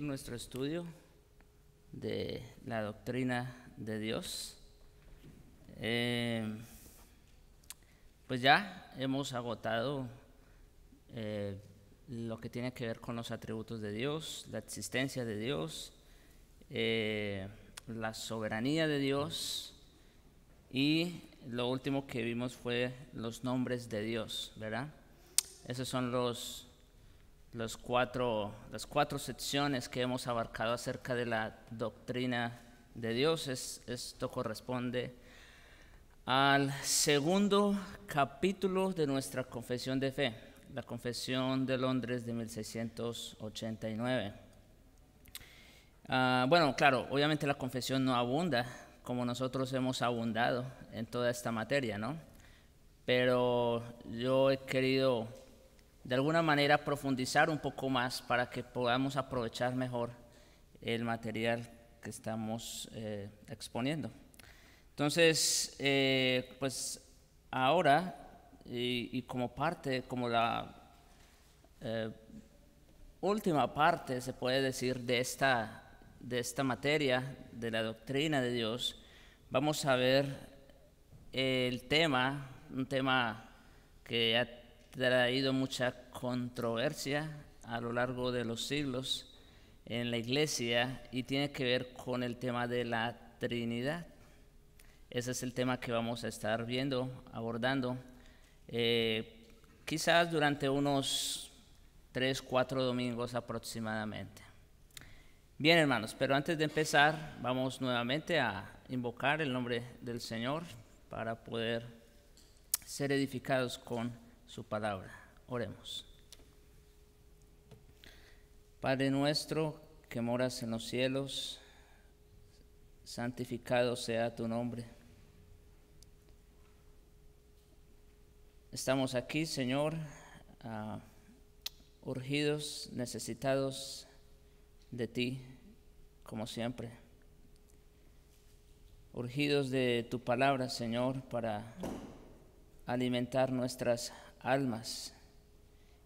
nuestro estudio de la doctrina de Dios. Eh, pues ya hemos agotado eh, lo que tiene que ver con los atributos de Dios, la existencia de Dios, eh, la soberanía de Dios y lo último que vimos fue los nombres de Dios, ¿verdad? Esos son los los cuatro, las cuatro secciones que hemos abarcado acerca de la doctrina de Dios. esto corresponde al segundo capítulo de nuestra confesión de fe, la Confesión de Londres de 1689. Ah, bueno, claro, obviamente la confesión no abunda como nosotros hemos abundado en toda esta materia, ¿no? Pero yo he querido de alguna manera profundizar un poco más para que podamos aprovechar mejor el material que estamos eh, exponiendo. Entonces, eh, pues ahora, y, como parte, como la eh, última parte, se puede decir, de esta, de esta materia, de la doctrina de Dios, vamos a ver el tema, un tema que ya traído mucha controversia a lo largo de los siglos en la iglesia y tiene que ver con el tema de la Trinidad. Ese es el tema que vamos a estar viendo, abordando. Eh, quizás durante unos tres, cuatro domingos aproximadamente. Bien, hermanos, pero antes de empezar, vamos nuevamente a invocar el nombre del Señor para poder ser edificados con su palabra. Oremos. Padre nuestro que moras en los cielos, santificado sea tu nombre. Estamos aquí, Señor, ah, urgidos, necesitados de ti, como siempre. Urgidos de tu palabra, Señor, para alimentar nuestras almas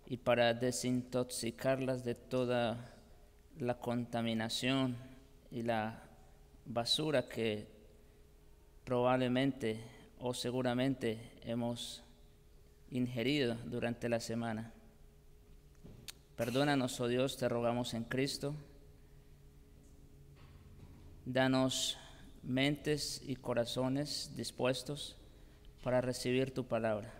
y para desintoxicarlas de toda la contaminación y la basura que probablemente o seguramente hemos ingerido durante la semana. Perdónanos, oh Dios, te rogamos en Cristo. Danos mentes y corazones dispuestos para recibir tu palabra.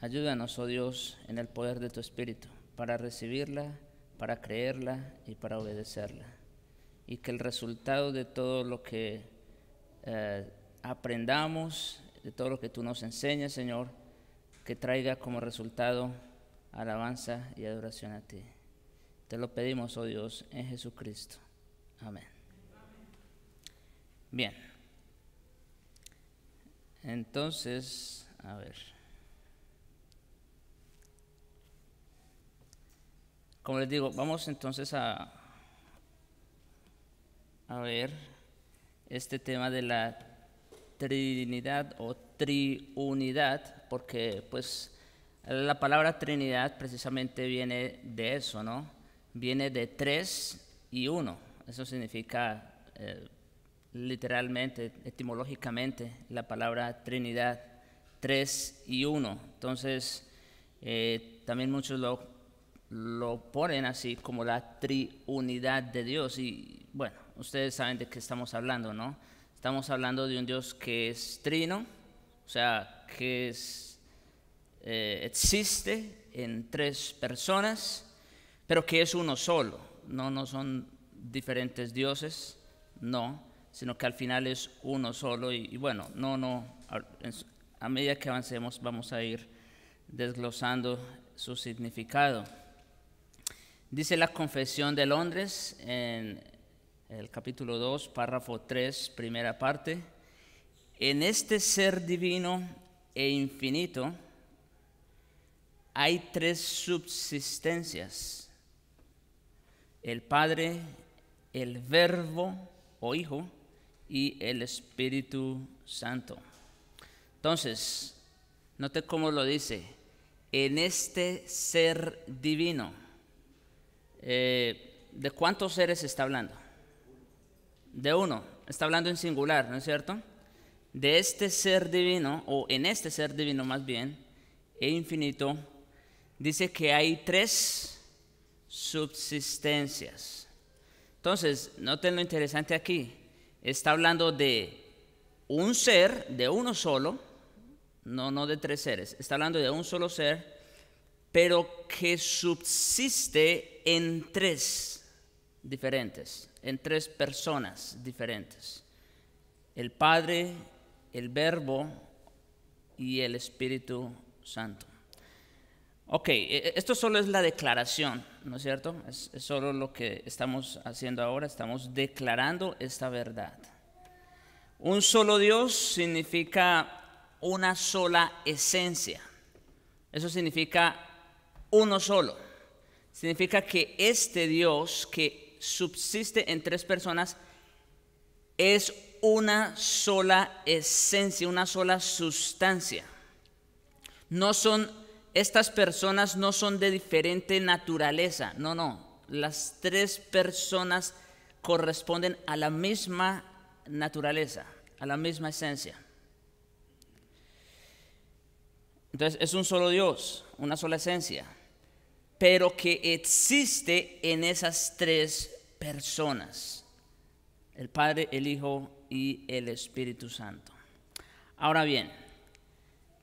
Ayúdanos, oh Dios, en el poder de tu Espíritu, para recibirla, para creerla y para obedecerla. Y que el resultado de todo lo que eh, aprendamos, de todo lo que tú nos enseñas, Señor, que traiga como resultado alabanza y adoración a ti. Te lo pedimos, oh Dios, en Jesucristo. Amén. Bien. Entonces, a ver. Como les digo, vamos entonces a, a ver este tema de la trinidad o triunidad, porque pues la palabra trinidad precisamente viene de eso, ¿no? Viene de tres y uno. Eso significa eh, literalmente, etimológicamente, la palabra trinidad, tres y uno. Entonces, eh, también muchos lo lo ponen así como la triunidad de Dios. Y bueno, ustedes saben de qué estamos hablando, ¿no? Estamos hablando de un Dios que es trino, o sea, que es, eh, existe en tres personas, pero que es uno solo. No, no son diferentes dioses, no, sino que al final es uno solo. Y, bueno, no, no, a medida que avancemos vamos a ir desglosando su significado. Dice la Confesión de Londres en el capítulo 2, párrafo 3, primera parte, en este ser divino e infinito hay tres subsistencias, el Padre, el Verbo o Hijo y el Espíritu Santo. Entonces, note cómo lo dice, en este ser divino eh, ¿De cuántos seres está hablando? De uno. Está hablando en singular, ¿no es cierto? De este ser divino, o en este ser divino más bien, e infinito, dice que hay tres subsistencias. Entonces, noten lo interesante aquí. Está hablando de un ser, de uno solo, no, no de tres seres. Está hablando de un solo ser pero que subsiste en tres diferentes, en tres personas diferentes. El Padre, el Verbo y el Espíritu Santo. Ok, e, e, esto solo es la declaración, ¿no es cierto? Es, solo lo que estamos haciendo ahora, estamos declarando esta verdad. Un solo Dios significa una sola esencia. Eso significa uno solo. Significa que este Dios que subsiste en tres personas es una sola esencia, una sola sustancia. No son, estas personas no son de diferente naturaleza, no, no. Las tres personas corresponden a la misma naturaleza, a la misma esencia. Entonces es un solo Dios, una sola esencia, pero que existe en esas tres personas, el Padre, el Hijo y el Espíritu Santo. Ahora bien,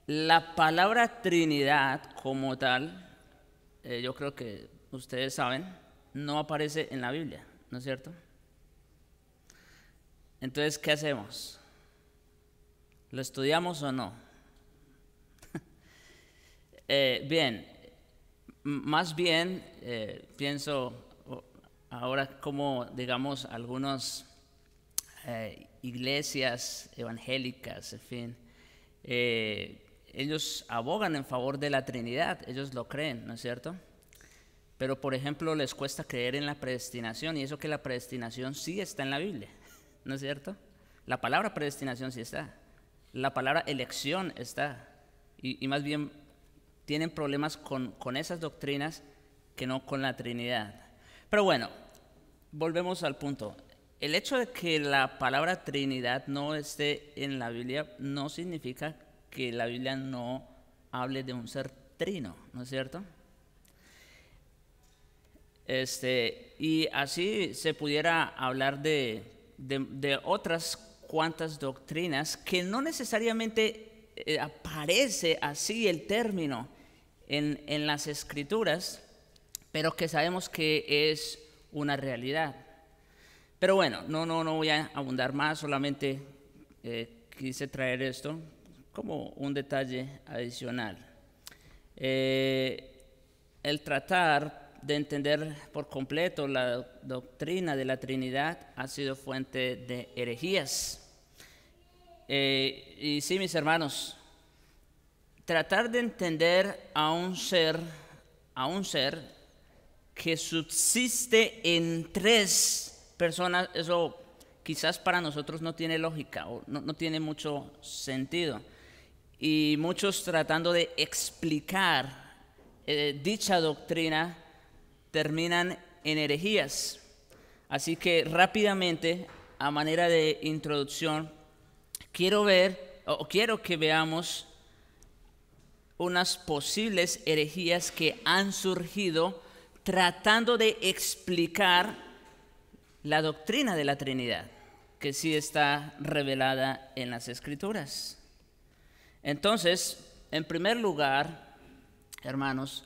la palabra Trinidad como tal, eh, yo creo que ustedes saben, no aparece en la Biblia, ¿no es cierto? Entonces, ¿qué hacemos? ¿Lo estudiamos o no? Eh, bien, más bien eh, pienso ahora como, digamos, algunas eh, iglesias evangélicas, en fin, ellos abogan en favor de la Trinidad, ellos lo creen, ¿no es cierto? Pero, por ejemplo, les cuesta creer en la predestinación, y eso que la predestinación sí está en la Biblia, ¿no es cierto? La palabra predestinación sí está, la palabra elección está, y, y más bien tienen problemas con, esas doctrinas que no con la Trinidad. Pero bueno, volvemos al punto. El hecho de que la palabra Trinidad no esté en la Biblia no significa que la Biblia no hable de un ser trino, ¿no es cierto? Este, y así se pudiera hablar de, de otras cuantas doctrinas que no necesariamente eh, aparece así el término, en, las escrituras, pero que sabemos que es una realidad. Pero bueno, no, no, no voy a abundar más, solamente eh, quise traer esto como un detalle adicional. Eh, el tratar de entender por completo la doctrina de la Trinidad ha sido fuente de herejías. Eh, y sí, mis hermanos, Tratar de entender a un ser, a un ser que subsiste en tres personas, eso quizás para nosotros no tiene lógica o no, tiene mucho sentido. Y muchos tratando de explicar eh, dicha doctrina terminan en herejías. Así que rápidamente, a manera de introducción, quiero ver, o quiero que veamos unas posibles herejías que han surgido tratando de explicar la doctrina de la Trinidad, que sí está revelada en las Escrituras. Entonces, en primer lugar, hermanos,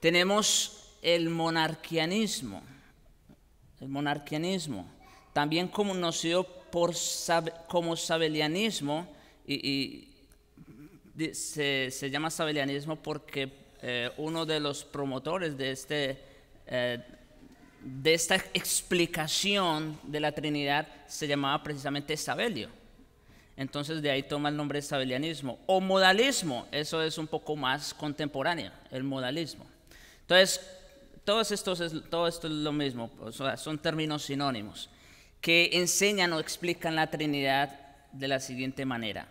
tenemos el monarquianismo, el monarquianismo, también conocido por, como sabelianismo y se, llama sabelianismo porque eh, uno de los promotores de, este, eh, de esta explicación de la Trinidad se llamaba precisamente Sabelio. Entonces de ahí toma el nombre sabelianismo. O modalismo, eso es un poco más contemporáneo, el modalismo. Entonces, todos estos todo esto es lo mismo, son términos sinónimos, que enseñan o explican la Trinidad de la siguiente manera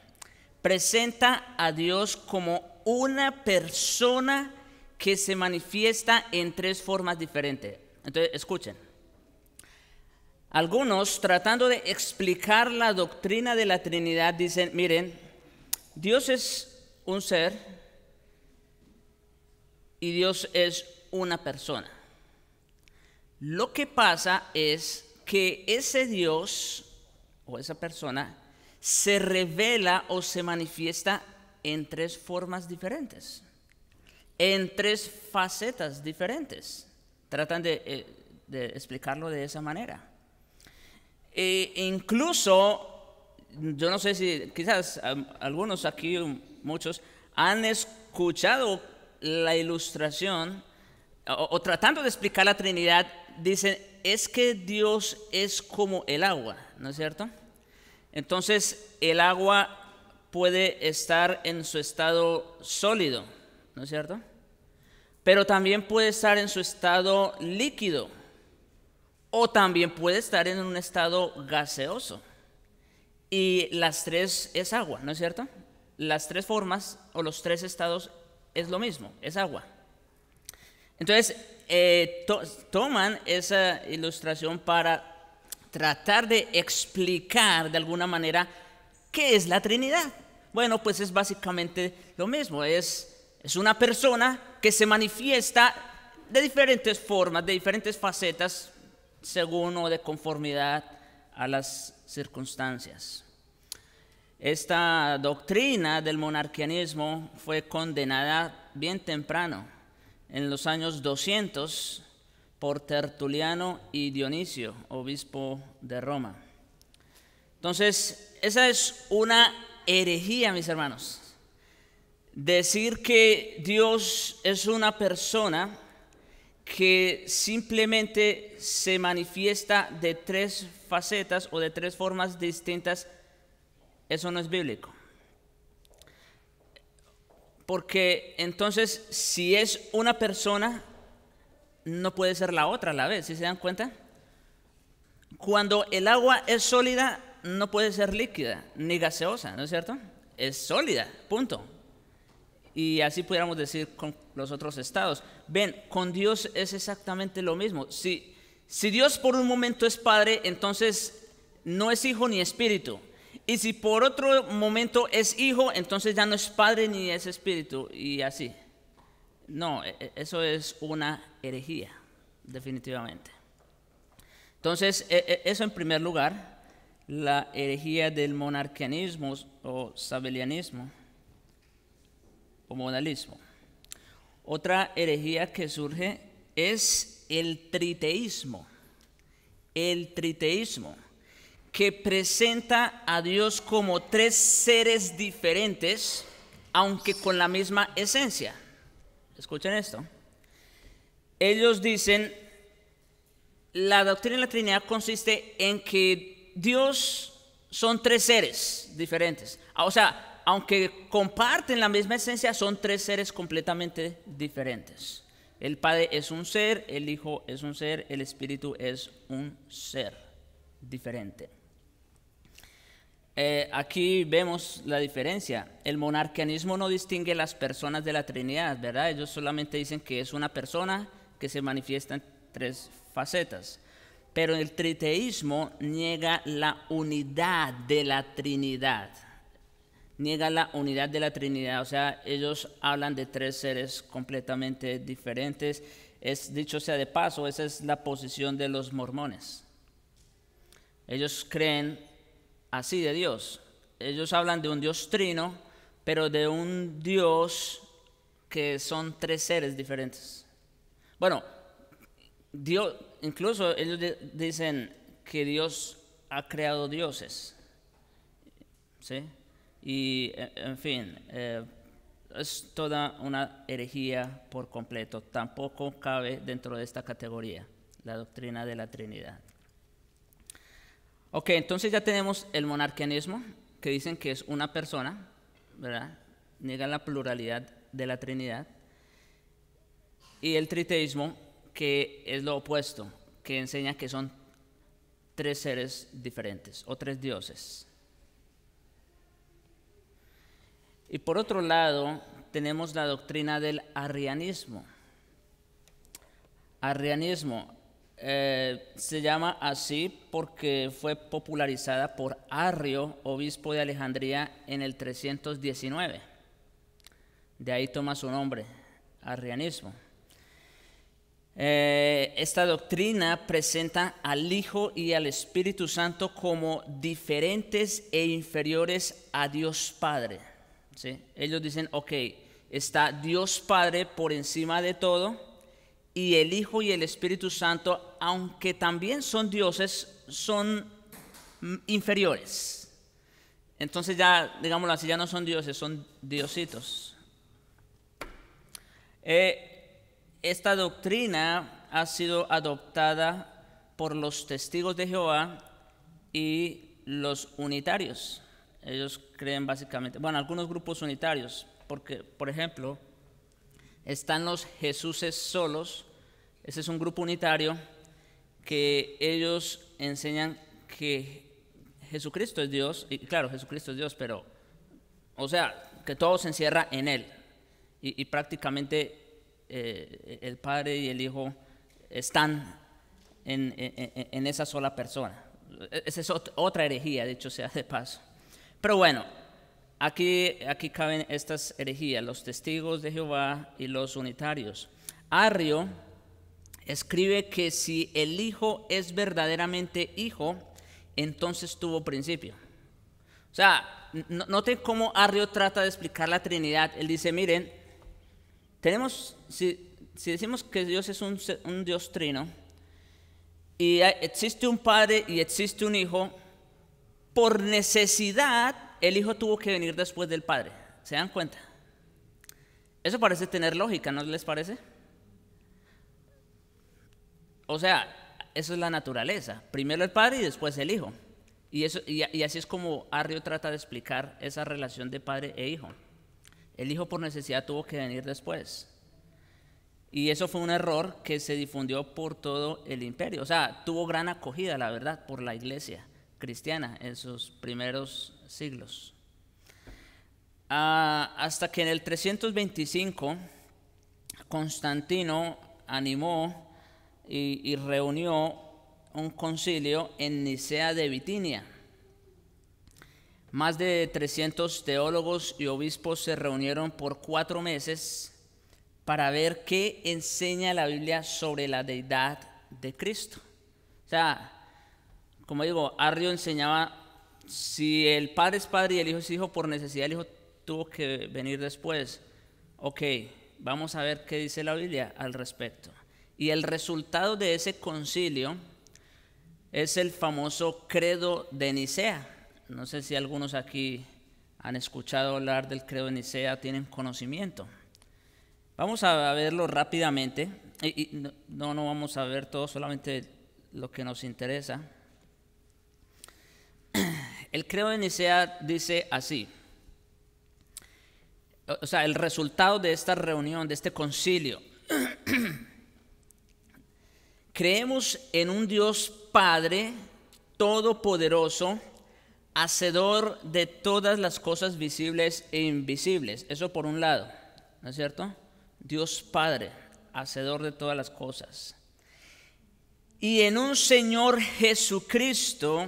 presenta a Dios como una persona que se manifiesta en tres formas diferentes. Entonces, escuchen. Algunos, tratando de explicar la doctrina de la Trinidad, dicen, miren, Dios es un ser y Dios es una persona. Lo que pasa es que ese Dios o esa persona se revela o se manifiesta en tres formas diferentes, en tres facetas diferentes. Tratan de, eh, explicarlo de esa manera. E incluso, yo no sé si quizás algunos aquí, muchos, han escuchado la ilustración o tratando de explicar la Trinidad, dicen, es que Dios es como el agua, ¿no es cierto? Entonces el agua puede estar en su estado sólido, ¿no es cierto? Pero también puede estar en su estado líquido o también puede estar en un estado gaseoso. Y las tres es agua, ¿no es cierto? Las tres formas o los tres estados es lo mismo, es agua. Entonces, eh, toman esa ilustración para tratar de explicar de alguna manera qué es la Trinidad. Bueno, pues es básicamente lo mismo, es, es una persona que se manifiesta de diferentes formas, de diferentes facetas, según o de conformidad a las circunstancias. Esta doctrina del monarquianismo fue condenada bien temprano, en los años 200, por Tertuliano y Dionisio, obispo de Roma. Entonces, esa es una herejía, mis hermanos. Decir que Dios es una persona que simplemente se manifiesta de tres facetas o de tres formas distintas, eso no es bíblico. Porque entonces, si es una persona, no puede ser la otra a la vez, ¿si se dan cuenta? Cuando el agua es sólida, no puede ser líquida ni gaseosa, ¿no es cierto? Es sólida, punto. Y así pudiéramos decir con los otros estados. Ven, con Dios es exactamente lo mismo. Si, si Dios por un momento es Padre, entonces no es Hijo ni Espíritu. Y si por otro momento es Hijo, entonces ya no es Padre ni es Espíritu. Y así. No, e, e, eso es una herejía, definitivamente. Entonces, e, eso en primer lugar, la herejía del monarquianismo o sabelianismo o modalismo. Otra herejía que surge es el triteísmo, el triteísmo, que presenta a Dios como tres seres diferentes, aunque con la misma esencia. Escuchen esto. Ellos dicen, la doctrina de la Trinidad consiste en que Dios son tres seres diferentes. Ah, o sea, aunque comparten la misma esencia, son tres seres completamente diferentes. El Padre es un ser, el Hijo es un ser, el Espíritu es un ser diferente. Eh, aquí vemos la diferencia. El monarquianismo no distingue las personas de la Trinidad, ¿verdad? Ellos solamente dicen que es una persona que se manifiesta en tres facetas. Pero el triteísmo niega la unidad de la Trinidad. Niega la unidad de la Trinidad. O sea, ellos hablan de tres seres completamente diferentes. Es dicho sea de paso, esa es la posición de los mormones. Ellos creen así de Dios. Ellos hablan de un Dios trino, pero de un Dios que son tres seres diferentes. Bueno, Dios, incluso ellos dicen que Dios ha creado dioses. ¿Sí? Y, e, en fin, eh, es toda una herejía por completo. Tampoco cabe dentro de esta categoría la doctrina de la Trinidad. Ok, entonces ya tenemos el monarquianismo, que dicen que es una persona, ¿verdad? Niega la pluralidad de la Trinidad. Y el triteísmo, que es lo opuesto, que enseña que son tres seres diferentes o tres dioses. Y por otro lado, tenemos la doctrina del arrianismo. Arrianismo eh, se llama así porque fue popularizada por Arrio, obispo de Alejandría, en el 319. De ahí toma su nombre, arrianismo. Eh, esta doctrina presenta al Hijo y al Espíritu Santo como diferentes e inferiores a Dios Padre. Ellos dicen, ok, está Dios Padre por encima de todo y el Hijo y el Espíritu Santo, aunque también son dioses, son mm, inferiores. Entonces ya, digámoslo así, ya no son dioses, son diositos. Eh, esta doctrina ha sido adoptada por los testigos de Jehová y los unitarios. Ellos creen básicamente, bueno, algunos grupos unitarios, porque, por ejemplo, están los Jesuses solos, ese es un grupo unitario que ellos enseñan que Jesucristo es Dios, y claro, Jesucristo es Dios, pero, o sea, que todo se encierra en Él. Y, prácticamente eh, el Padre y el Hijo están en, esa sola persona. E, esa es otra herejía, de hecho sea de paso. Pero bueno, aquí, aquí caben estas herejías, los testigos de Jehová y los unitarios. Arrio escribe que si el Hijo es verdaderamente Hijo, entonces tuvo principio. O sea, noten cómo Arrio trata de explicar la Trinidad. Él dice, miren, tenemos, si, decimos que Dios es un, un Dios trino, y existe un Padre y existe un Hijo, por necesidad el Hijo tuvo que venir después del Padre. ¿Se dan cuenta? Eso parece tener lógica, ¿no les parece? O sea, eso es la naturaleza. Primero el padre y después el hijo. Y, eso, y, así es como Arrio trata de explicar esa relación de padre e hijo. El hijo por necesidad tuvo que venir después. Y eso fue un error que se difundió por todo el imperio. O sea, tuvo gran acogida, la verdad, por la iglesia cristiana en sus primeros siglos. Ah, hasta que en el 325 Constantino animó y, reunió un concilio en Nicea de Bitinia. Más de 300 teólogos y obispos se reunieron por cuatro meses para ver qué enseña la Biblia sobre la deidad de Cristo. O sea, como digo, Arrio enseñaba, si el padre es padre y el hijo es hijo, por necesidad el hijo tuvo que venir después. Ok, vamos a ver qué dice la Biblia al respecto. Y el resultado de ese concilio es el famoso credo de Nicea. No sé si algunos aquí han escuchado hablar del credo de Nicea, tienen conocimiento. Vamos a verlo rápidamente. Y, no, no vamos a ver todo, solamente lo que nos interesa. El credo de Nicea dice así. O sea, el resultado de esta reunión, de este concilio. Creemos en un Dios Padre todopoderoso, hacedor de todas las cosas visibles e invisibles. Eso por un lado, ¿no es cierto? Dios Padre, hacedor de todas las cosas. Y en un Señor Jesucristo,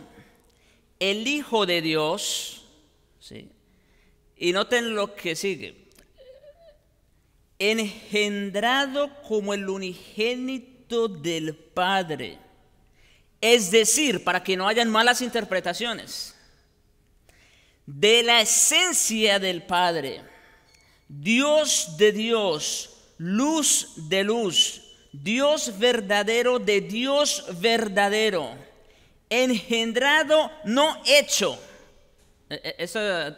el Hijo de Dios, ¿sí? y noten lo que sigue, engendrado como el unigénito del Padre. Es decir, para que no hayan malas interpretaciones, de la esencia del Padre, Dios de Dios, luz de luz, Dios verdadero de Dios verdadero, engendrado, no hecho. E, e, esa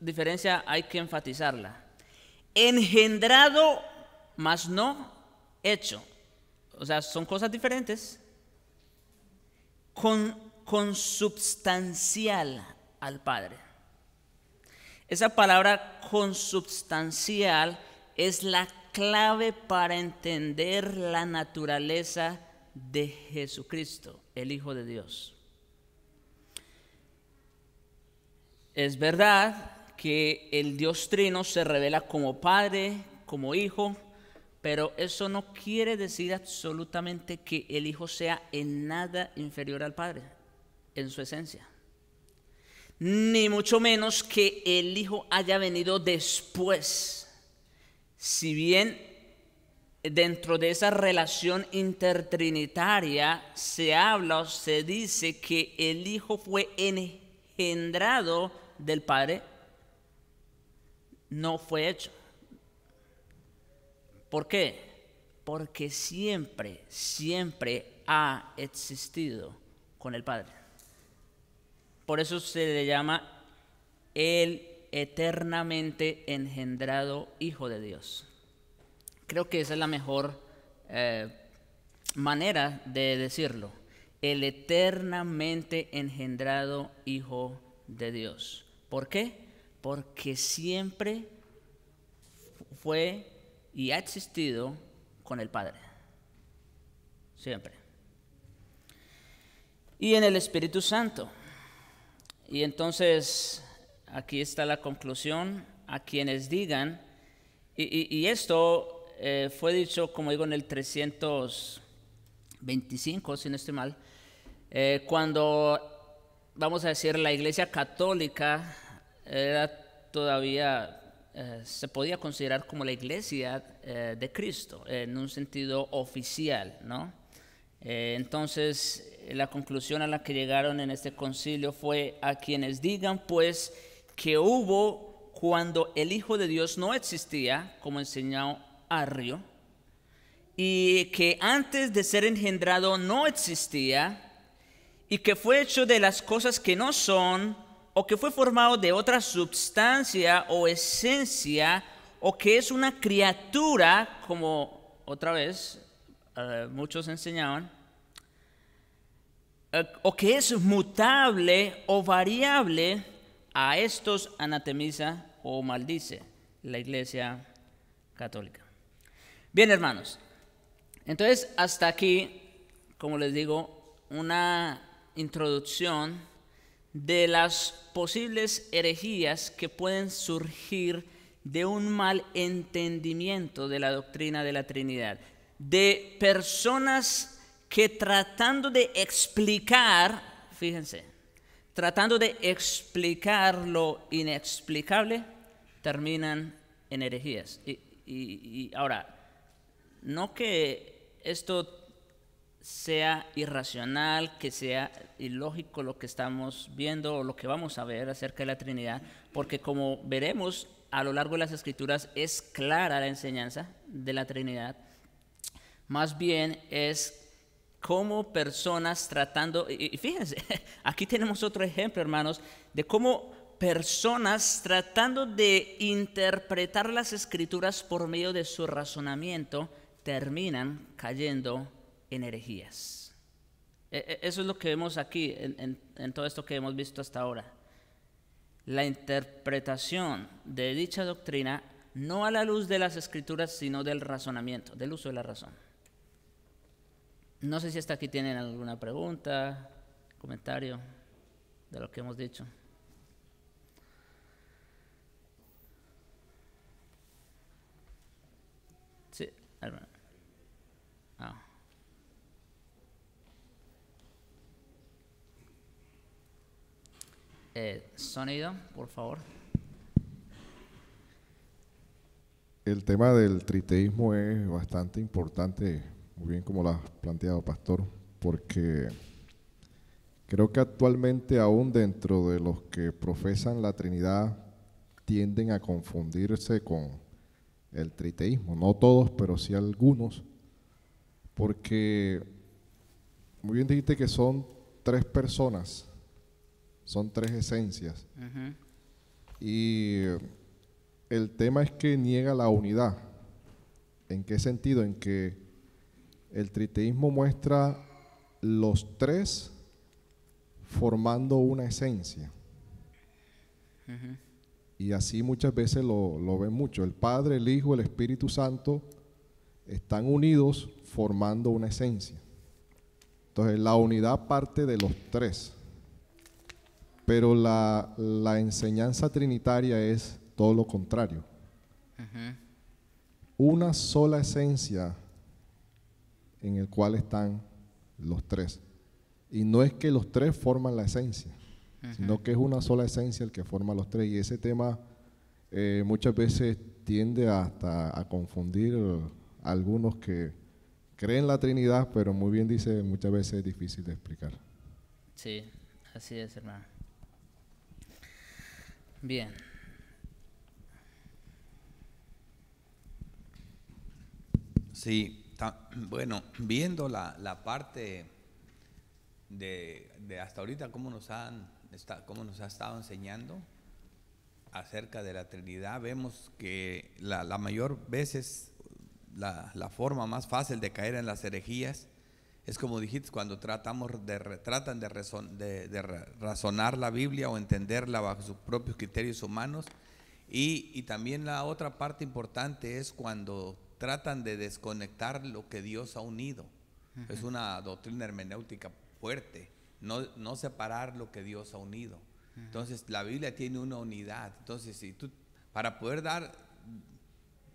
diferencia hay que enfatizarla. Engendrado, mas no hecho o sea, son cosas diferentes, con, consubstancial al Padre. Esa palabra consubstancial es la clave para entender la naturaleza de Jesucristo, el Hijo de Dios. Es verdad que el Dios Trino se revela como Padre, como Hijo, pero eso no quiere decir absolutamente que el Hijo sea en nada inferior al Padre, en su esencia. Ni mucho menos que el Hijo haya venido después. Si bien dentro de esa relación intertrinitaria se habla o se dice que el Hijo fue engendrado del Padre, no fue hecho. ¿Por qué? Porque siempre, siempre ha existido con el Padre. Por eso se le llama el eternamente engendrado Hijo de Dios. Creo que esa es la mejor eh, manera de decirlo. El eternamente engendrado Hijo de Dios. ¿Por qué? Porque siempre fue y ha existido con el Padre. Siempre. Y en el Espíritu Santo. Y entonces, aquí está la conclusión, a quienes digan, y, esto eh, fue dicho, como digo, en el 325, si no estoy mal, eh, cuando, vamos a decir, la Iglesia Católica era todavía eh, se podía considerar como la iglesia eh, de Cristo, en un sentido oficial, ¿no? Eh, entonces, la conclusión a la que llegaron en este concilio fue a quienes digan, pues, que hubo cuando el Hijo de Dios no existía, como enseñó Arrio, y que antes de ser engendrado no existía, y que fue hecho de las cosas que no son, o que fue formado de otra substancia o esencia, o que es una criatura, como otra vez eh, muchos enseñaban, eh, o que es mutable o variable, a estos anatemiza o maldice la Iglesia Católica. Bien, hermanos, entonces hasta aquí, como les digo, una introducción de las posibles herejías que pueden surgir de un mal entendimiento de la doctrina de la Trinidad, de personas que tratando de explicar, fíjense, tratando de explicar lo inexplicable, terminan en herejías. Y, y ahora, no que esto sea irracional, que sea ilógico lo que estamos viendo o lo que vamos a ver acerca de la Trinidad, porque como veremos a lo largo de las escrituras es clara la enseñanza de la Trinidad, más bien es como personas tratando, y, fíjense, aquí tenemos otro ejemplo hermanos, de cómo personas tratando de interpretar las escrituras por medio de su razonamiento terminan cayendo energías. E, e, eso es lo que vemos aquí en, todo esto que hemos visto hasta ahora. La interpretación de dicha doctrina no a la luz de las escrituras, sino del razonamiento, del uso de la razón. No sé si hasta aquí tienen alguna pregunta, comentario de lo que hemos dicho. Sí, Ah. Eh, sonido, por favor. El tema del triteísmo es bastante importante, muy bien como lo has planteado, Pastor, porque creo que actualmente aún dentro de los que profesan la Trinidad tienden a confundirse con el triteísmo, no todos, pero sí algunos, porque muy bien dijiste que son tres personas son tres esencias. Y el tema es que niega la unidad. ¿En qué sentido? En que el triteísmo muestra los tres formando una esencia. Y así muchas veces lo, lo, ven mucho. El Padre, el Hijo, el Espíritu Santo están unidos formando una esencia. Entonces la unidad parte de los tres. Pero la, enseñanza trinitaria es todo lo contrario. Una sola esencia en el cual están los tres. Y no es que los tres forman la esencia, sino que es una sola esencia el que forma los tres. Y ese tema eh, muchas veces tiende hasta a confundir a algunos que creen la Trinidad, pero muy bien dice, muchas veces es difícil de explicar. Sí, así es, hermano. Bien. Sí, bueno, viendo la, parte de, de, hasta ahorita cómo nos, han, está, cómo nos ha estado enseñando acerca de la Trinidad, vemos que la, la mayor veces la, la forma más fácil de caer en las herejías es como dijiste, cuando tratamos de, tratan de, razonar la Biblia o entenderla bajo sus propios criterios humanos. Y, también la otra parte importante es cuando tratan de desconectar lo que Dios ha unido. Es una doctrina hermenéutica fuerte, no, no separar lo que Dios ha unido. Entonces, la Biblia tiene una unidad. Entonces, si tú, para poder dar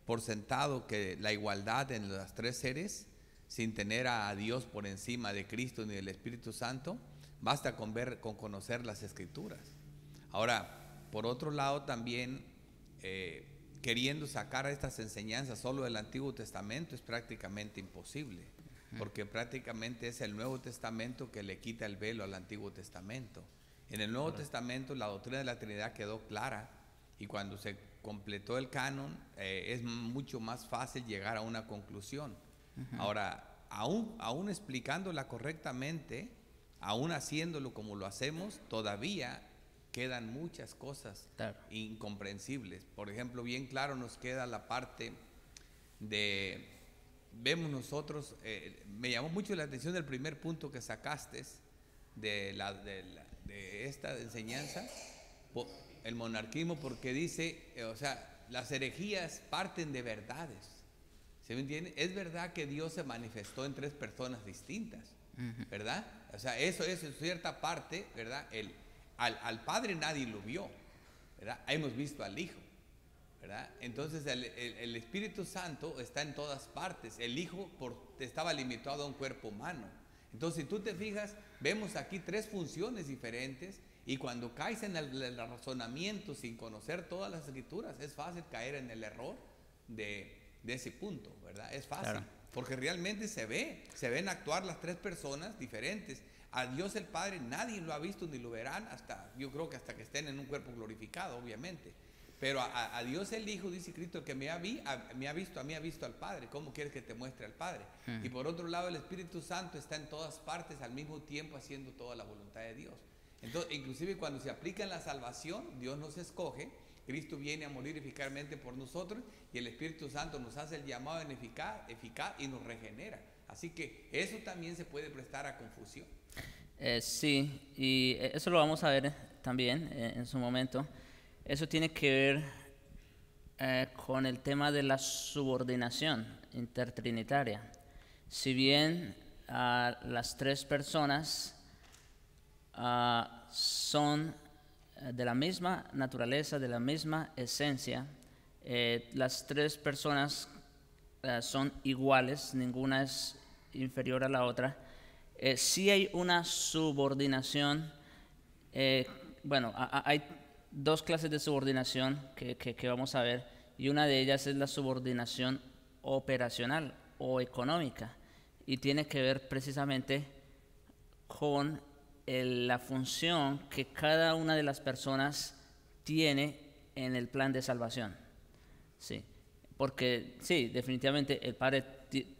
por sentado que la igualdad en las tres seres, sin tener a Dios por encima de Cristo ni del Espíritu Santo, basta con ver, con conocer las Escrituras. Ahora, por otro lado, también eh, queriendo sacar estas enseñanzas solo del Antiguo Testamento es prácticamente imposible, porque prácticamente es el Nuevo Testamento que le quita el velo al Antiguo Testamento. En el Nuevo Testamento la doctrina de la Trinidad quedó clara y cuando se completó el canon eh, es mucho más fácil llegar a una conclusión. Ahora, aún, aún explicándola correctamente, aún haciéndolo como lo hacemos, todavía quedan muchas cosas incomprensibles. Por ejemplo, bien claro nos queda la parte de, vemos nosotros, eh, me llamó mucho la atención el primer punto que sacaste de, esta enseñanza, el monarquismo, porque dice, eh, o sea, las herejías parten de verdades. ¿Se me entiende? Es verdad que Dios se manifestó en tres personas distintas, ¿verdad? O sea, eso es en cierta parte, ¿verdad? al, Padre nadie lo vio, ¿verdad? Hemos visto al Hijo, ¿verdad? Entonces el, Espíritu Santo está en todas partes. El Hijo por, estaba limitado a un cuerpo humano. Entonces, si tú te fijas, vemos aquí tres funciones diferentes y cuando caes en el razonamiento sin conocer todas las escrituras, es fácil caer en el error de de ese punto, ¿verdad? Es fácil, porque realmente se ve, se ven actuar las tres personas diferentes. A Dios el Padre nadie lo ha visto ni lo verán hasta, yo creo que hasta que estén en un cuerpo glorificado, obviamente. Pero a, Dios el Hijo, dice Cristo, que me ha, visto, a mí ha visto al Padre. ¿Cómo quieres que te muestre al Padre? Hmm. Y por otro lado, el Espíritu Santo está en todas partes al mismo tiempo haciendo toda la voluntad de Dios. Entonces, inclusive cuando se aplica en la salvación, Dios nos escoge Cristo viene a morir eficazmente por nosotros y el Espíritu Santo nos hace el llamado eficaz, y nos regenera. Así que eso también se puede prestar a confusión. Eh, sí, y eso lo vamos a ver también eh, en su momento. Eso tiene que ver eh, con el tema de la subordinación intertrinitaria. Si bien las tres personas ah, son eh, de la misma naturaleza, de la misma esencia. Eh, las tres personas eh, son iguales, ninguna es inferior a la otra. si hay una subordinación, bueno, hay dos clases de subordinación que, que vamos a ver, y una de ellas es la subordinación operacional o económica, y tiene que ver precisamente con la función que cada una de las personas tiene en el plan de salvación. Sí, porque sí, definitivamente el Padre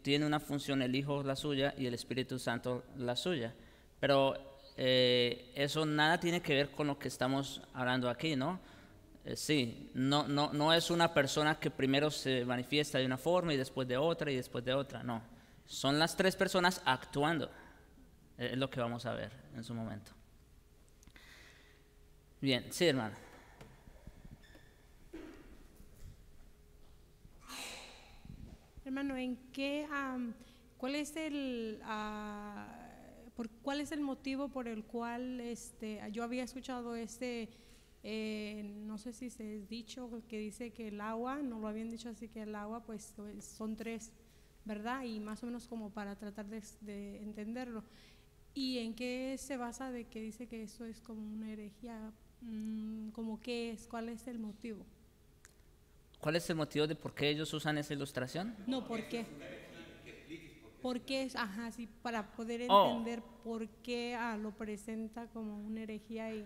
tiene una función, el Hijo la suya y el Espíritu Santo la suya. Pero eh, eso nada tiene que ver con lo que estamos hablando aquí, ¿no? Eh, sí, no es una persona que primero se manifiesta de una forma y después de otra y después de otra, no. Son las tres personas actuando. Eh, es lo que vamos a ver en su momento. Bien, sí, hermano. Hermano, ¿en qué, cuál es el, ah, por, cuál es el motivo por el cual este, yo había escuchado este, eh, no sé si se es dicho que dice que el agua, no lo habían dicho así que el agua, pues, pues son tres, ¿verdad? Y más o menos como para tratar de entenderlo. ¿Y en qué se basa de que dice que eso es como una herejía? Mm, ¿Cómo qué es? ¿Cuál es el motivo? ¿Cuál es el motivo de por qué ellos usan esa ilustración? No, ¿por qué? ¿Por qué es? Ajá, sí, para poder oh. entender por qué ah, lo presenta como una herejía. Y...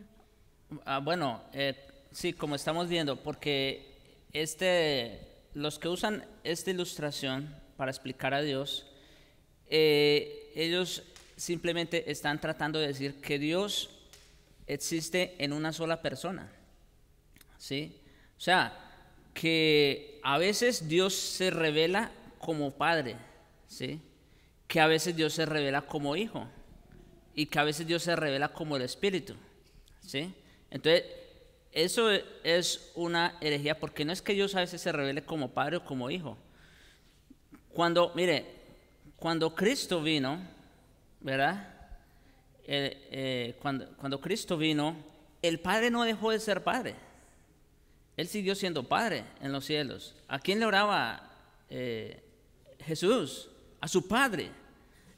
Ah, bueno, eh, sí, como estamos viendo, porque este, los que usan esta ilustración para explicar a Dios, eh, ellos simplemente están tratando de decir que Dios existe en una sola persona. ¿Sí? O sea, que a veces Dios se revela como padre, ¿sí? Que a veces Dios se revela como hijo y que a veces Dios se revela como el espíritu, ¿sí? Entonces, eso es una herejía porque no es que Dios a veces se revele como padre o como hijo. Cuando, mire, cuando Cristo vino, ¿verdad? Eh, eh, cuando, cuando Cristo vino, el Padre no dejó de ser Padre. Él siguió siendo Padre en los cielos. ¿A quién le oraba eh, Jesús? A su Padre.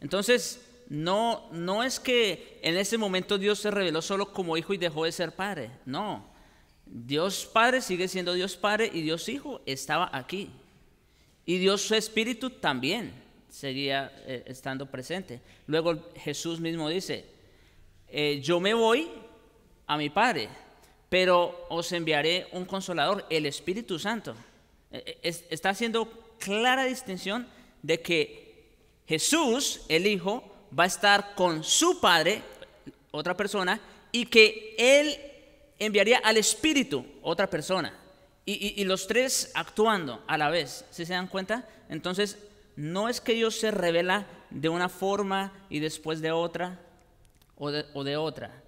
Entonces, no, no es que en ese momento Dios se reveló solo como hijo y dejó de ser Padre. No. Dios Padre sigue siendo Dios Padre y Dios Hijo estaba aquí. Y Dios Espíritu también seguía eh, estando presente. Luego Jesús mismo dice, eh, yo me voy a mi Padre, pero os enviaré un consolador, el Espíritu Santo. Eh, está haciendo clara distinción de que Jesús, el Hijo, va a estar con su Padre, otra persona, y que Él enviaría al Espíritu, otra persona. Y, los tres actuando a la vez, si se dan cuenta? Entonces, no es que Dios se revela de una forma y después de otra o de, otra,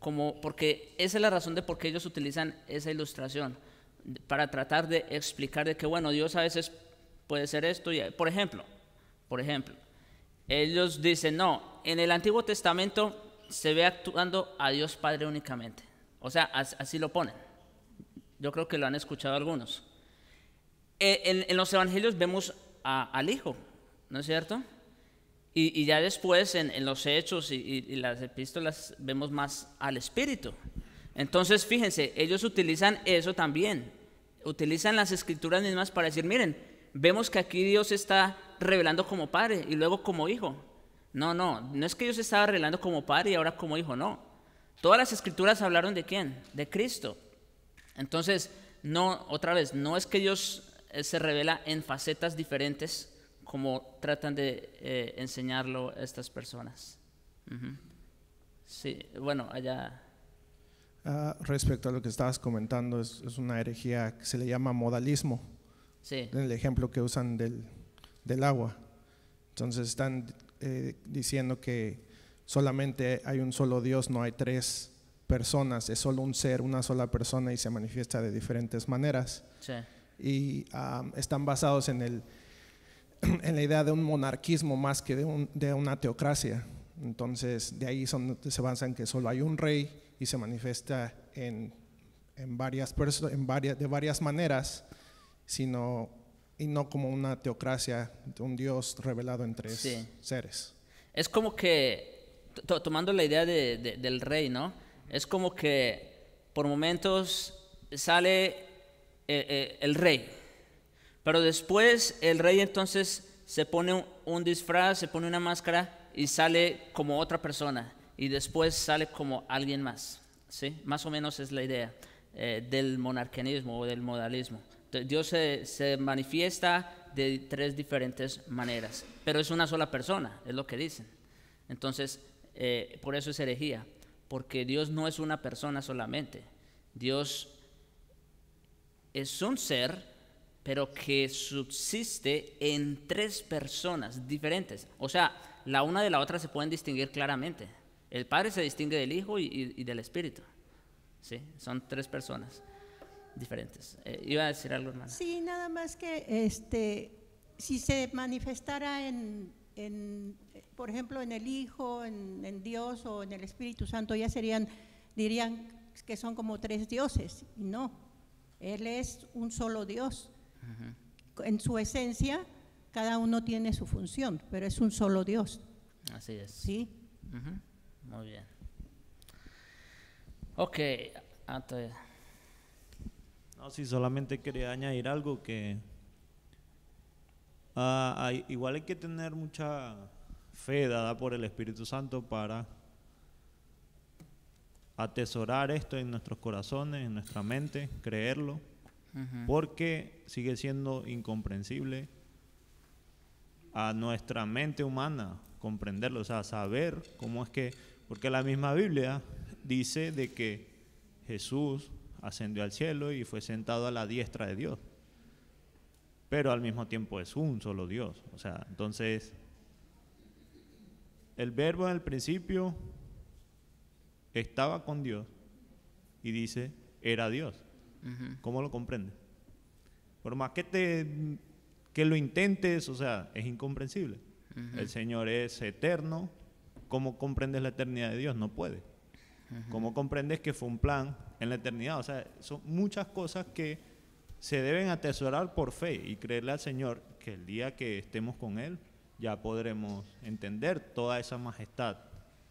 como porque esa es la razón de por qué ellos utilizan esa ilustración para tratar de explicar de que bueno Dios a veces puede ser esto y por ejemplo, por ejemplo, ellos dicen no en el Antiguo Testamento se ve actuando a Dios Padre únicamente, o sea así lo ponen. Yo creo que lo han escuchado algunos. E, en, en, los evangelios vemos al Hijo, ¿no es cierto? Y, ya después en, los hechos y, las epístolas vemos más al Espíritu. Entonces, fíjense, ellos utilizan eso también. Utilizan las escrituras mismas para decir, miren, vemos que aquí Dios está revelando como Padre y luego como Hijo. No, no, no es que Dios estaba revelando como Padre y ahora como Hijo, no. Todas las escrituras hablaron de quién? De Cristo. Entonces, no, otra vez, no es que Dios eh, se revela en facetas diferentes como tratan de eh, enseñarlo estas personas. Sí, bueno, allá... Ah, respecto a lo que estabas comentando, es, una herejía que se le llama modalismo. Sí. En el ejemplo que usan del, del agua. Entonces están eh, diciendo que solamente hay un solo Dios, no hay tres personas, es solo un ser, una sola persona y se manifiesta de diferentes maneras. Sí y están basados en, el, en la idea de un monarquismo más que de, de una teocracia. Entonces, de ahí son, se en que solo hay un rey y se manifiesta en, en varias, en varias, de varias maneras, sino, y no como una teocracia de un Dios revelado entre seres. Es como que, tomando la idea de, del rey, ¿no? Es como que por momentos sale eh, eh, el rey. Pero después el rey entonces se pone un, disfraz, se pone una máscara y sale como otra persona y después sale como alguien más. ¿sí? Más o menos es la idea eh, del monarquianismo o del modalismo. Dios se, manifiesta de tres diferentes maneras, pero es una sola persona, es lo que dicen. Entonces, por eso es herejía, porque Dios no es una persona solamente. Dios es un ser, pero que subsiste en tres personas diferentes. O sea, la una de la otra se pueden distinguir claramente. El Padre se distingue del Hijo y, del Espíritu. ¿Sí? Son tres personas diferentes. Eh, iba a decir algo, más Sí, nada más que este, si se manifestara en, por ejemplo, en el Hijo, en, Dios o en el Espíritu Santo, ya serían, dirían que son como tres dioses, no. Él es un solo Dios. En su esencia, cada uno tiene su función, pero es un solo Dios. Así es. Sí. Muy bien. Ok, antes. No, sí, solamente quería añadir algo que. Ah, igual hay que tener mucha fe dada por el Espíritu Santo para atesorar esto en nuestros corazones, en nuestra mente, creerlo, porque sigue siendo incomprensible a nuestra mente humana comprenderlo, o sea, saber cómo es que, porque la misma Biblia dice de que Jesús ascendió al cielo y fue sentado a la diestra de Dios, pero al mismo tiempo es un solo Dios, o sea, entonces el verbo en el principio estaba con Dios y dice, era Dios. ¿Cómo lo comprende? Por más que, te, que lo intentes, o sea, es incomprensible. El Señor es eterno. ¿Cómo comprendes la eternidad de Dios? No puede. ¿Cómo comprendes que fue un plan en la eternidad? O sea, son muchas cosas que se deben atesorar por fe y creerle al Señor que el día que estemos con Él ya podremos entender toda esa majestad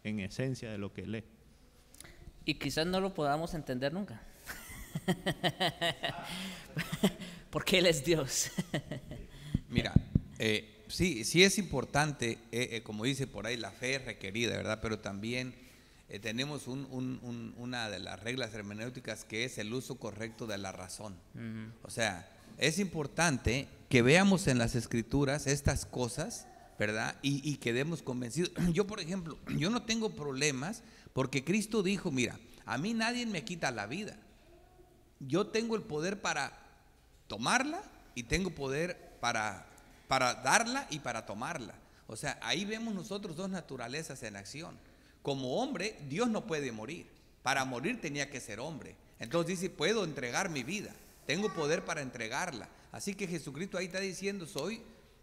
en esencia de lo que Él es y quizás no lo podamos entender nunca. Porque Él es Dios. Mira, eh, sí, sí es importante, eh, eh, como dice por ahí, la fe es requerida, ¿verdad? Pero también tenemos una de las reglas hermenéuticas que es el uso correcto de la razón. O sea, es importante que veamos en las escrituras estas cosas ¿verdad? Y, quedemos convencidos. Yo, por ejemplo, yo no tengo problemas porque Cristo dijo, mira, a mí nadie me quita la vida. Yo tengo el poder para tomarla y tengo poder para, para darla y para tomarla. O sea, ahí vemos nosotros dos naturalezas en acción. Como hombre, Dios no puede morir. Para morir tenía que ser hombre. Entonces dice, puedo entregar mi vida. Tengo poder para entregarla. Así que Jesucristo ahí está diciendo, soy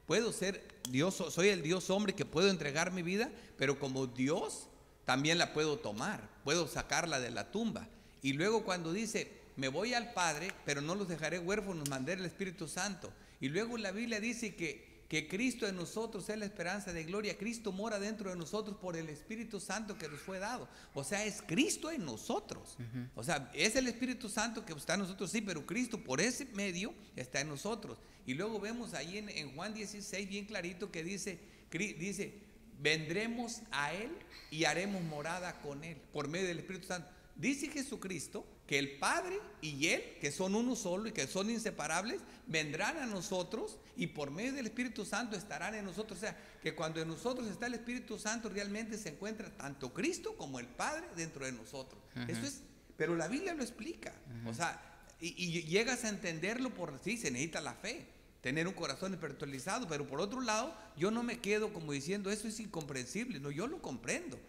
Puedo ser Dios, soy el Dios hombre que puedo entregar mi vida, pero como Dios también la puedo tomar, puedo sacarla de la tumba. Y luego cuando dice, me voy al Padre, pero no los dejaré huérfanos, mandé el Espíritu Santo. Y luego la Biblia dice que que Cristo en nosotros es la esperanza de gloria. Cristo mora dentro de nosotros por el Espíritu Santo que nos fue dado. O sea, es Cristo en nosotros. O sea, es el Espíritu Santo que está en nosotros, sí, pero Cristo por ese medio está en nosotros. Y luego vemos ahí en, Juan 16 bien clarito que dice, dice, vendremos a Él y haremos morada con Él por medio del Espíritu Santo. Dice Jesucristo que el Padre y Él, que son uno solo y que son inseparables, vendrán a nosotros y por medio del Espíritu Santo estarán en nosotros. O sea, que cuando en nosotros está el Espíritu Santo realmente se encuentra tanto Cristo como el Padre dentro de nosotros. Eso es, pero la Biblia lo explica. O sea, y, y, llegas a entenderlo por sí, se necesita la fe, tener un corazón espiritualizado, pero por otro lado, yo no me quedo como diciendo, eso es incomprensible. No, yo lo comprendo.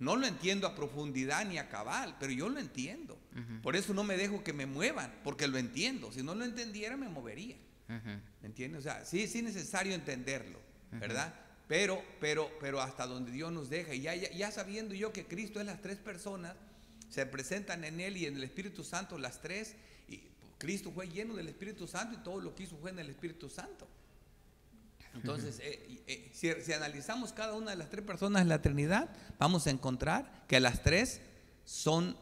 No lo entiendo a profundidad ni a cabal, pero yo lo entiendo. Por eso no me dejo que me muevan, porque lo entiendo. Si no lo entendiera, me movería. ¿Me entiendes? O sea, sí, es necesario entenderlo, ¿verdad? Pero, pero, pero hasta donde Dios nos deja. Y ya, ya, sabiendo yo que Cristo es las tres personas, se presentan en Él y en el Espíritu Santo las tres. Y Cristo fue lleno del Espíritu Santo y todo lo que hizo fue en el Espíritu Santo. Entonces, eh, eh, si, analizamos cada una de las tres personas en la Trinidad, vamos a encontrar que las tres son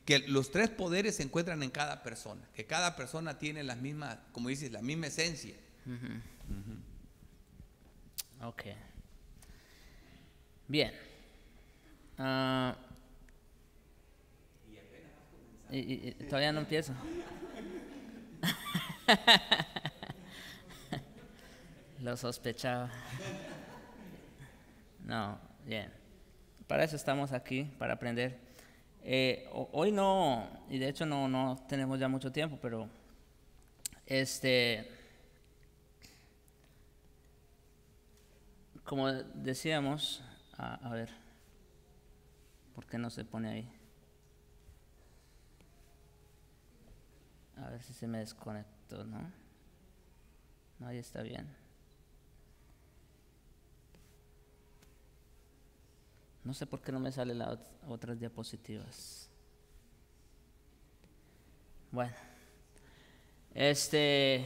que, los tres poderes se encuentran en cada persona, que cada persona tiene las mismas, como dices, la misma esencia. Ok. Bien. Ah. y, y, todavía no empiezo. Lo sospechaba. No, bien. Para eso estamos aquí, para aprender. Eh, hoy no, y de hecho no, no tenemos ya mucho tiempo, pero este, como decíamos, a, a ver, ¿por qué no se pone ahí? A ver si se me desconectó, No, ahí está bien. No sé por qué no me salen las otras diapositivas. Bueno, este,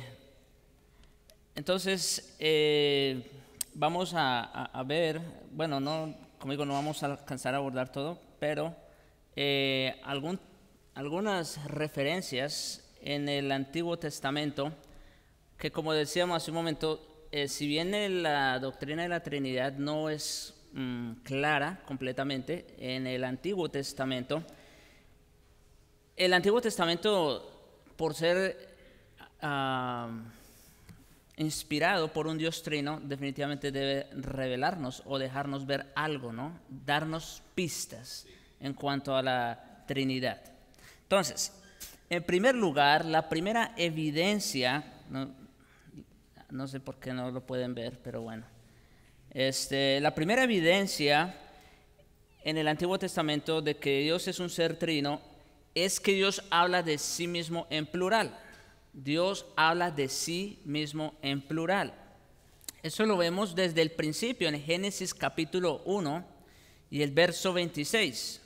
entonces eh, vamos a, ver, bueno, no, conmigo no vamos a alcanzar a abordar todo, pero eh, algún, algunas referencias en el Antiguo Testamento que, como decíamos hace un momento, eh, si bien la doctrina de la Trinidad no es Mm. clara completamente en el Antiguo Testamento. El Antiguo Testamento, por ser ah, inspirado por un Dios trino, definitivamente debe revelarnos o dejarnos ver algo, ¿no? Darnos pistas en cuanto a la Trinidad. Entonces, en primer lugar, la primera evidencia, no sé por qué no lo pueden ver, pero bueno este, la primera evidencia en el Antiguo Testamento de que Dios es un ser trino es que Dios habla de sí mismo en plural. Dios habla de sí mismo en plural. Eso lo vemos desde el principio en Génesis capítulo 1 y el verso 26.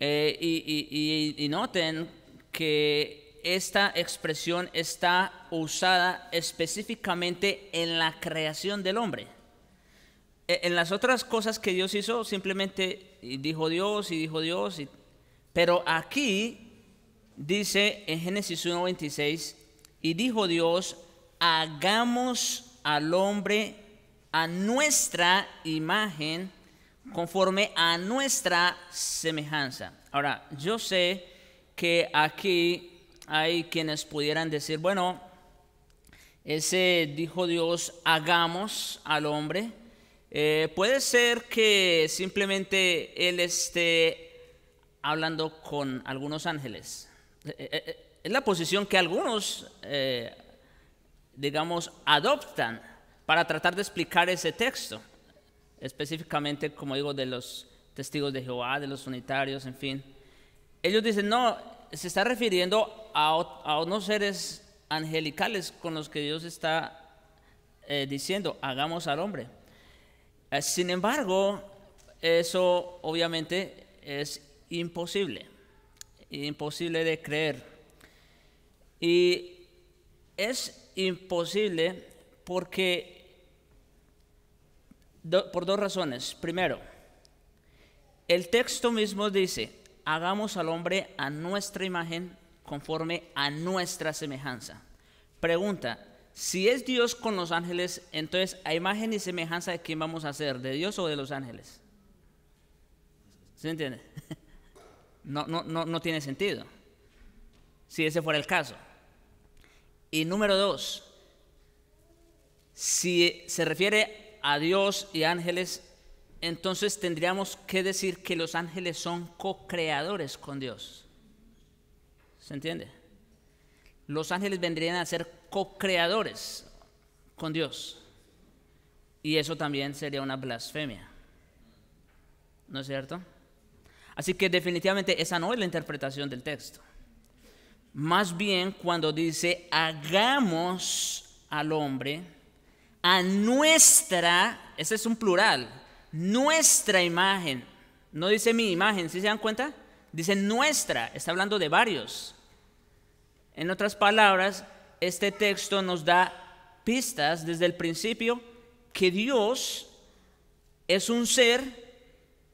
Eh, y noten que esta expresión está usada específicamente en la creación del hombre. E, en las otras cosas que Dios hizo, simplemente dijo Dios y dijo Dios. pero aquí dice en Génesis 1.26, y dijo Dios, hagamos al hombre a nuestra imagen, conforme a nuestra semejanza. Ahora, yo sé que aquí hay quienes pudieran decir, bueno, ese dijo Dios, hagamos al hombre eh, puede ser que simplemente él esté hablando con algunos ángeles. Eh, eh, es la posición que algunos, digamos, adoptan para tratar de explicar ese texto, específicamente, como digo, de los testigos de Jehová, de los unitarios, en fin. Ellos dicen, no, se está refiriendo a, unos seres angelicales con los que Dios está diciendo, hagamos al hombre. Eh, sin embargo, eso obviamente es imposible, imposible de creer. Y es imposible porque, por dos razones. Primero, el texto mismo dice, hagamos al hombre a nuestra imagen conforme a nuestra semejanza. Pregunta, si es Dios con los ángeles, entonces a imagen y semejanza de quién vamos a ser, de Dios o de los ángeles. ¿Se entiende? No, no, no, tiene sentido. Si ese fuera el caso. Y número dos, si se refiere a Dios y ángeles, entonces tendríamos que decir que los ángeles son co-creadores con Dios. ¿Se entiende? Los ángeles vendrían a ser co-creadores con Dios. Y eso también sería una blasfemia. ¿No es cierto? Así que definitivamente esa no es la interpretación del texto. Más bien cuando dice, hagamos al hombre a nuestra, ese es un plural, nuestra imagen. No dice mi imagen, si se dan cuenta? Dice nuestra, está hablando de varios. En otras palabras, este texto nos da pistas desde el principio que Dios es un ser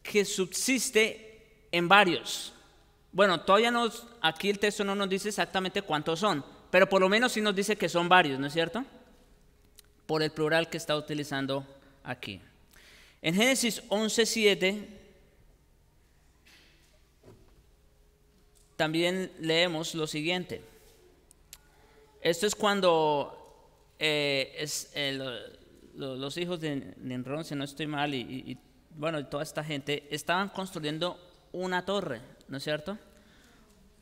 que subsiste en varios. Bueno, todavía nos, aquí el texto no nos dice exactamente cuántos son, pero por lo menos sí nos dice que son varios, ¿no es cierto? Por el plural que está utilizando aquí. En Génesis 11:7 también leemos lo siguiente. Esto es cuando eh, eh, los hijos de Nenrón, si no estoy mal, y, bueno, toda esta gente, estaban construyendo una torre, ¿no es cierto?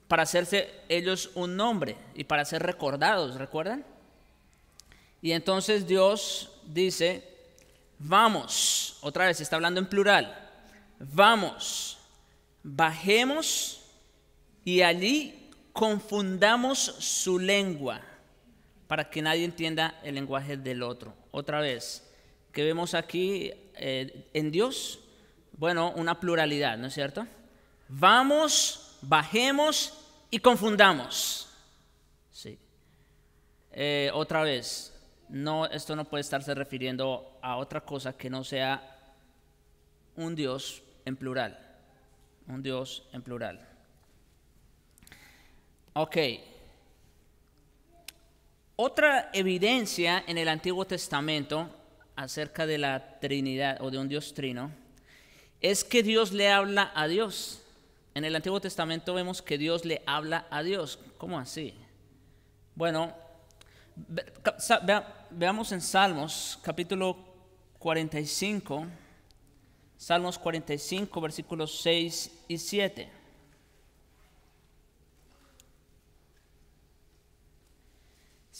Para hacerse ellos un nombre y para ser recordados, ¿recuerdan? Y entonces Dios dice, vamos, otra vez está hablando en plural, vamos, bajemos y allí confundamos su lengua para que nadie entienda el lenguaje del otro. Otra vez, ¿qué vemos aquí eh, en Dios, bueno, una pluralidad, ¿no es cierto? Vamos, bajemos y confundamos. Sí. Eh, otra vez, no, esto no puede estarse refiriendo a otra cosa que no sea un Dios en plural. Un Dios en plural. Ok, otra evidencia en el Antiguo Testamento acerca de la Trinidad o de un Dios trino es que Dios le habla a Dios. En el Antiguo Testamento vemos que Dios le habla a Dios. ¿Cómo así? Bueno, veamos en Salmos capítulo 45, Salmos 45 versículos 6 y 7.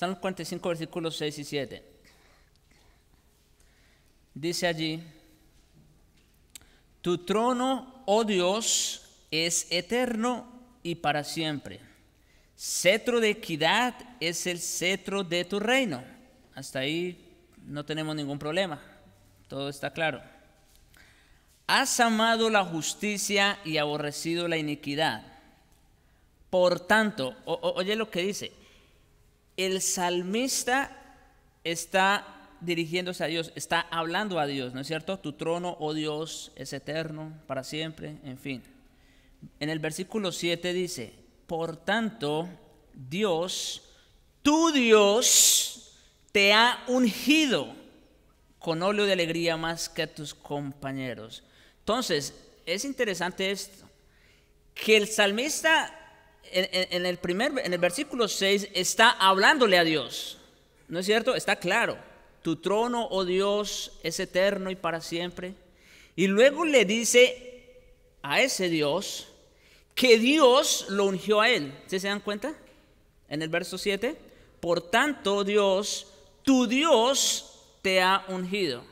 Salmos 45, versículos 6 y 7. Dice allí, tu trono, oh Dios, es eterno y para siempre. Cetro de equidad es el cetro de tu reino. Hasta ahí no tenemos ningún problema. Todo está claro. Has amado la justicia y aborrecido la iniquidad. Por tanto, oye lo que dice, el salmista está dirigiéndose a Dios, está hablando a Dios, ¿no es cierto? Tu trono, oh Dios, es eterno para siempre, en fin. En el versículo 7 dice, por tanto, Dios, tu Dios, te ha ungido con óleo de alegría más que a tus compañeros. Entonces, es interesante esto, que el salmista en, el primer, en el versículo 6 está hablándole a Dios. ¿No es cierto? Está claro. Tu trono, oh Dios, es eterno y para siempre. Y luego le dice a ese Dios que Dios lo ungió a él. se dan cuenta? En el verso 7. Por tanto, Dios, tu Dios te ha ungido.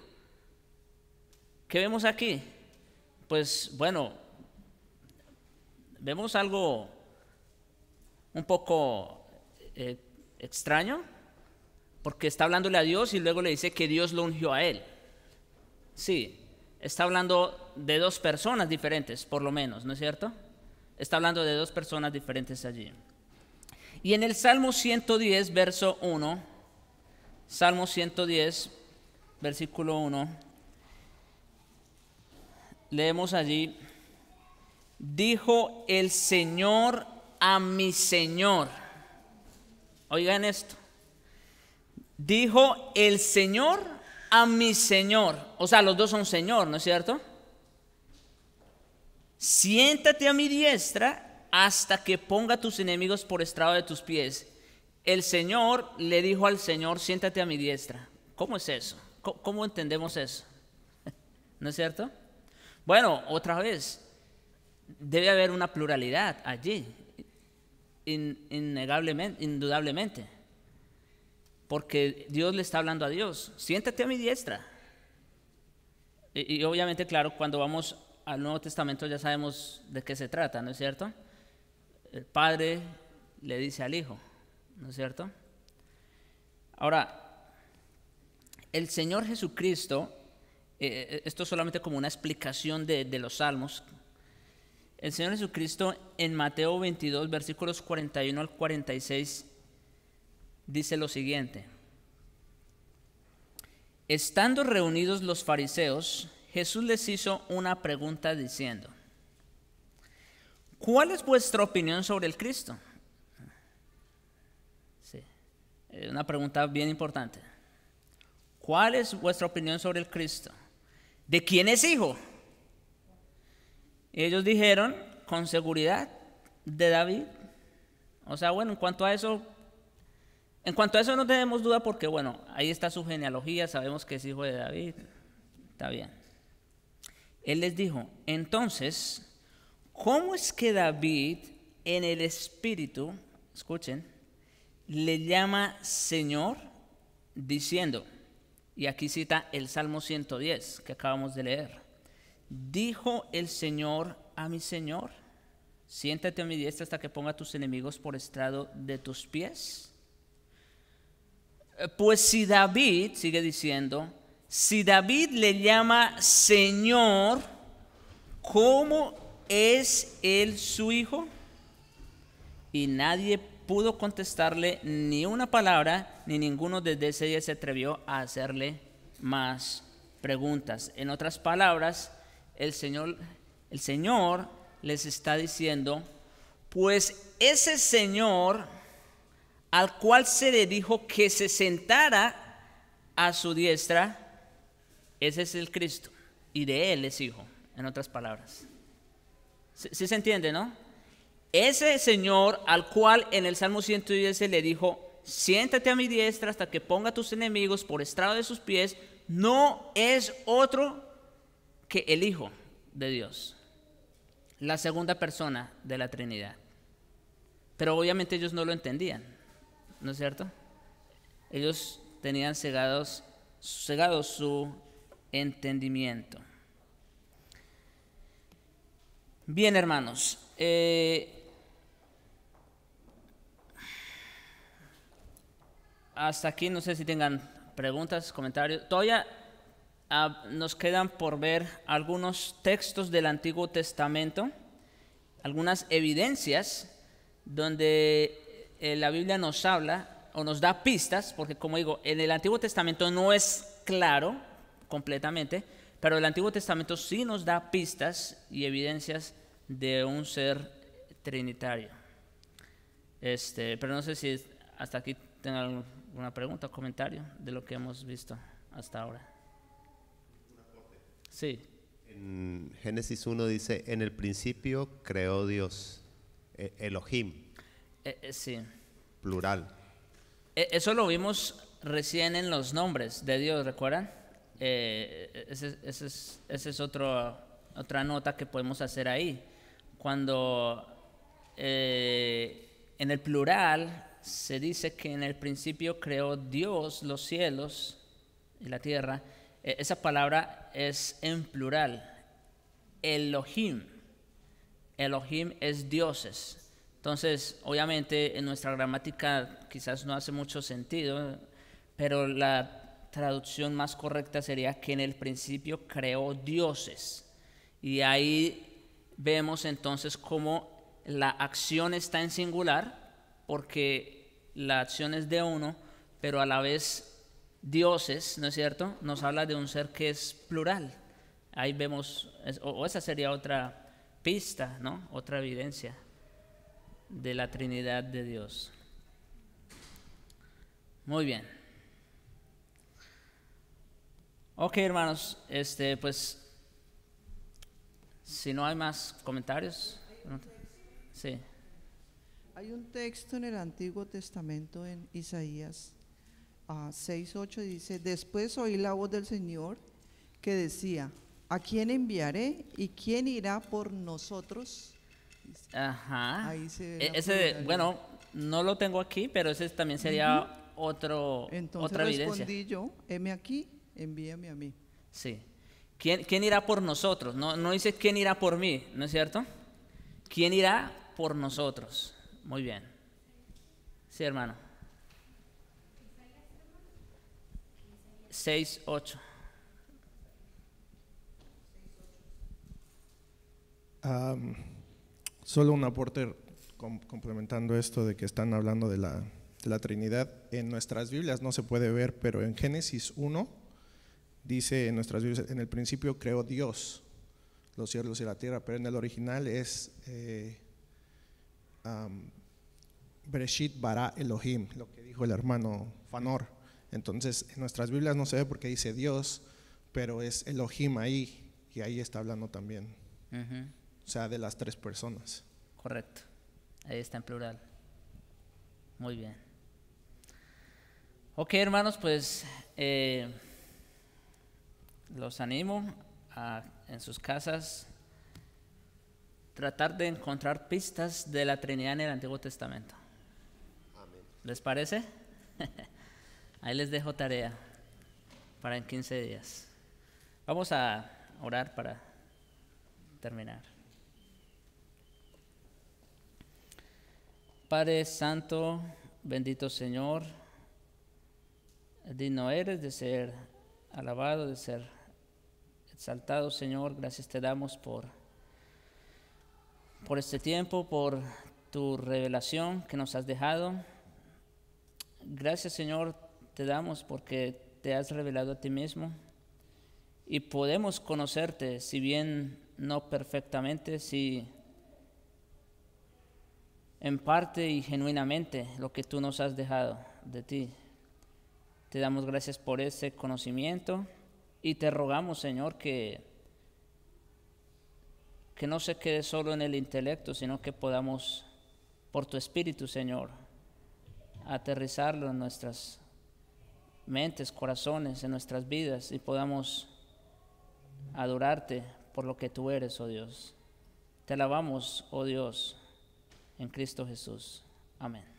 ¿Qué vemos aquí? Pues bueno, vemos algo un poco eh, extraño, porque está hablándole a Dios y luego le dice que Dios lo ungió a él. Sí, está hablando de dos personas diferentes, por lo menos, ¿no es cierto? Está hablando de dos personas diferentes allí. Y en el Salmo 110, verso 1, Salmo 110, versículo 1, leemos allí, dijo el Señor a mi Señor. Oigan esto. Dijo el Señor a mi Señor. O sea, los dos son Señor, ¿no es cierto? Siéntate a mi diestra hasta que ponga tus enemigos por estrado de tus pies. El Señor le dijo al Señor, siéntate a mi diestra. ¿Cómo es eso? ¿Cómo entendemos eso? ¿No es cierto? Bueno, otra vez, debe haber una pluralidad allí indudablemente. Porque Dios le está hablando a Dios, siéntate a mi diestra. Y, obviamente, claro, cuando vamos al Nuevo Testamento ya sabemos de qué se trata, ¿no es cierto? El Padre le dice al Hijo, ¿no es cierto? Ahora, el Señor Jesucristo, eh, eh, esto solamente como una explicación de, de los salmos, el Señor Jesucristo en Mateo 22, versículos 41 al 46, dice lo siguiente. Estando reunidos los fariseos, Jesús les hizo una pregunta diciendo, ¿cuál es vuestra opinión sobre el Cristo? Sí, una pregunta bien importante. ¿Cuál es vuestra opinión sobre el Cristo? ¿De quién es hijo? Y ellos dijeron con seguridad de David. O sea, bueno, en cuanto a eso, en cuanto a eso no tenemos duda porque, bueno, ahí está su genealogía, sabemos que es hijo de David. Está bien. Él les dijo, entonces, ¿cómo es que David en el espíritu, escuchen, le llama Señor diciendo, y aquí cita el Salmo 110 que acabamos de leer, Dijo el Señor a mi Señor, siéntate a mi diestra hasta que ponga a tus enemigos por estrado de tus pies. Eh, pues si David, sigue diciendo, si David le llama Señor, ¿cómo es él su hijo? Y nadie pudo contestarle ni una palabra, ni ninguno desde ese día se atrevió a hacerle más preguntas. En otras palabras, el Señor, el Señor les está diciendo, pues ese Señor al cual se le dijo que se sentara a su diestra, ese es el Cristo, y de él es hijo, en otras palabras. ¿Sí, se entiende, no? Ese Señor al cual en el Salmo 110 le dijo, siéntate a mi diestra hasta que ponga tus enemigos por estrado de sus pies, no es otro que el Hijo de Dios, la segunda persona de la Trinidad. Pero obviamente ellos no lo entendían, ¿no es cierto? Ellos tenían cegados, cegado su entendimiento. Bien, hermanos. Eh, hasta aquí, no sé si tengan preguntas, comentarios. Todavía Ah, nos quedan por ver algunos textos del Antiguo Testamento, algunas evidencias donde eh, la Biblia nos habla o nos da pistas, porque como digo, en el Antiguo Testamento no es claro completamente, pero el Antiguo Testamento sí nos da pistas y evidencias de un ser trinitario. Este, pero no sé si hasta aquí tengan alguna pregunta o comentario de lo que hemos visto hasta ahora. Sí. En Génesis 1 dice, en el principio creó Dios, e-, Elohim. Eh, eh, sí. Plural. E-, eso lo vimos recién en los nombres de Dios, ¿recuerdan? Eh, e-, esa ese es, otro, otra nota que podemos hacer ahí. Cuando en el plural se dice que en el principio creó Dios los cielos y la tierra, e-, esa palabra es en plural. Elohim. Elohim es dioses. Entonces, obviamente en nuestra gramática quizás no hace mucho sentido, pero la traducción más correcta sería que en el principio creó dioses. Y ahí vemos entonces cómo la acción está en singular, porque la acción es de uno, pero a la vez dioses, ¿no es cierto? Nos habla de un ser que es plural. Ahí vemos, o esa sería otra pista, ¿no? Otra evidencia de la Trinidad de Dios. Muy bien. Ok, hermanos, este, pues, si no hay más comentarios. Sí. Hay un texto en el Antiguo Testamento en Isaías uh, 6.8 dice, después oí la voz del Señor que decía, ¿a quién enviaré y quién irá por nosotros? Ajá. E-, ese, bueno, no lo tengo aquí, pero ese también sería otro, Entonces otra respondí yo, heme aquí, envíame a mí. Sí. ¿Quién, ¿Quién, irá por nosotros? No, no dice quién irá por mí, ¿no es cierto? ¿Quién irá por nosotros? Muy bien. Sí, hermano. 6, 8. solo un aporte complementando esto de que están hablando de la, Trinidad. En nuestras Biblias no se puede ver, pero en Génesis 1 dice en nuestras Biblias, en el principio creó Dios los cielos y la tierra, pero en el original es eh, Breshit um, bara Elohim, lo que dijo el hermano Fanor. Entonces, en nuestras Biblias no se ve porque dice Dios, pero es Elohim ahí, y ahí está hablando también. O sea, de las tres personas. Correcto. Ahí está en plural. Muy bien. Ok, hermanos, pues eh, los animo a en sus casas tratar de encontrar pistas de la Trinidad en el Antiguo Testamento. ¿Les parece? Ahí les dejo tarea para en 15 días. Vamos a orar para terminar. Padre Santo, bendito Señor, digno eres de ser alabado, de ser exaltado, Señor. Gracias te damos por, por este tiempo, por tu revelación que nos has dejado. Gracias, Señor, te damos porque te has revelado a ti mismo y podemos conocerte, si bien no perfectamente, si en parte y genuinamente lo que tú nos has dejado de ti. Te damos gracias por ese conocimiento y te rogamos, Señor, que, que no se quede solo en el intelecto, sino que podamos, por tu Espíritu, Señor, aterrizarlo en nuestras mentes, corazones, en nuestras vidas y podamos adorarte por lo que tú eres, oh Dios. Te alabamos, oh Dios, en Cristo Jesús. Amén.